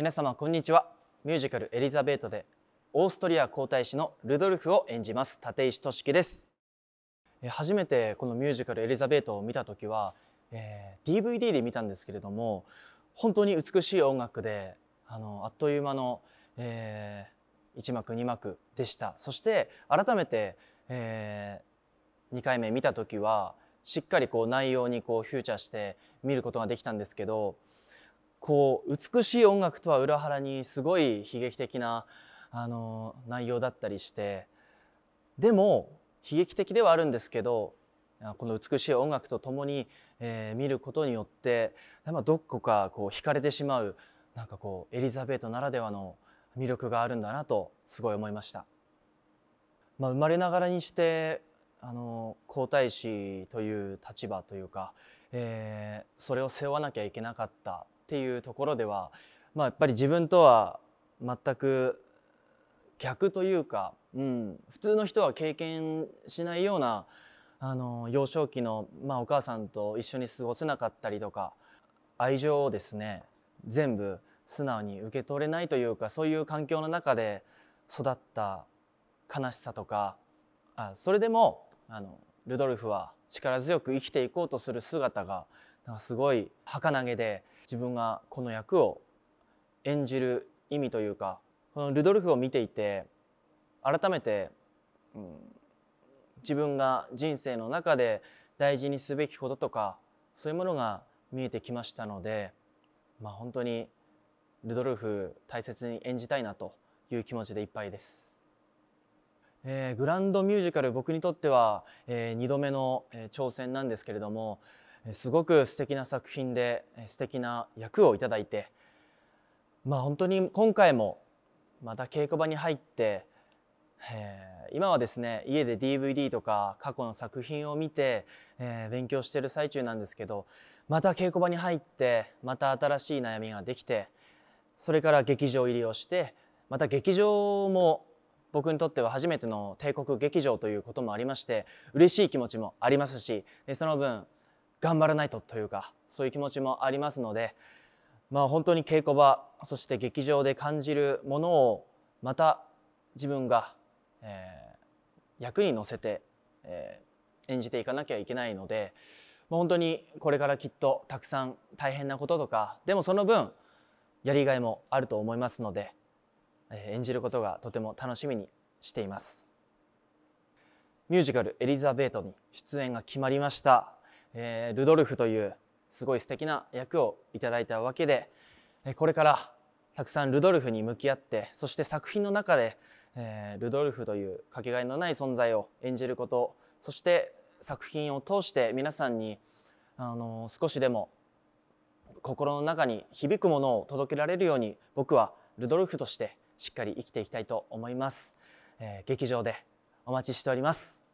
皆様こんにちはミュージカル「エリザベート」でオーストリア皇太子のルドルフを演じます立石俊樹です初めてこのミュージカル「エリザベート」を見た時は、えー、DVD で見たんですけれども本当に美しい音楽であのあっという間の、えー、1幕2幕でしたそして改めて、えー、2回目見た時はしっかりこう内容にこうフューチャーして見ることができたんですけどこう美しい音楽とは裏腹にすごい悲劇的なあの内容だったりしてでも悲劇的ではあるんですけどこの美しい音楽とともに、えー、見ることによってどこかこう惹かれてしまうなんかこうエリザベートならではの魅力があるんだなとすごい思いました。まあ、生まれながらにしてあの皇太子という立場というか、えー、それを背負わなきゃいけなかったっていうところでは、まあ、やっぱり自分とは全く逆というか、うん、普通の人は経験しないようなあの幼少期の、まあ、お母さんと一緒に過ごせなかったりとか愛情をですね全部素直に受け取れないというかそういう環境の中で育った悲しさとかあそれでもあのルドルフは力強く生きていこうとする姿がなんかすごい儚げで自分がこの役を演じる意味というかこのルドルフを見ていて改めて、うん、自分が人生の中で大事にすべきこととかそういうものが見えてきましたので、まあ、本当にルドルフ大切に演じたいなという気持ちでいっぱいです。えー、グランドミュージカル僕にとっては、えー、2度目の、えー、挑戦なんですけれどもすごく素敵な作品で素敵な役をいただいてまあ本当に今回もまた稽古場に入って今はですね家で DVD とか過去の作品を見て、勉強してる最中なんですけどまた稽古場に入ってまた新しい悩みができてそれから劇場入りをしてまた劇場も僕にとっては初めての帝国劇場ということもありまして嬉しい気持ちもありますしその分頑張らないとというかそういう気持ちもありますので、まあ、本当に稽古場そして劇場で感じるものをまた自分が、えー、役に乗せて、えー、演じていかなきゃいけないので、まあ、本当にこれからきっとたくさん大変なこととかでもその分やりがいもあると思いますので、えー、演じることがとても楽しみにしています。ミュージカル「エリザベート」に出演が決まりましたえー、ルドルフというすごい素敵な役をいただいたわけで、えこれからたくさんルドルフに向き合ってそして作品の中で、えー、ルドルフというかけがえのない存在を演じることそして作品を通して皆さんに、あのー、少しでも心の中に響くものを届けられるように僕はルドルフとしてしっかり生きていきたいと思います、えー、劇場でお待ちしております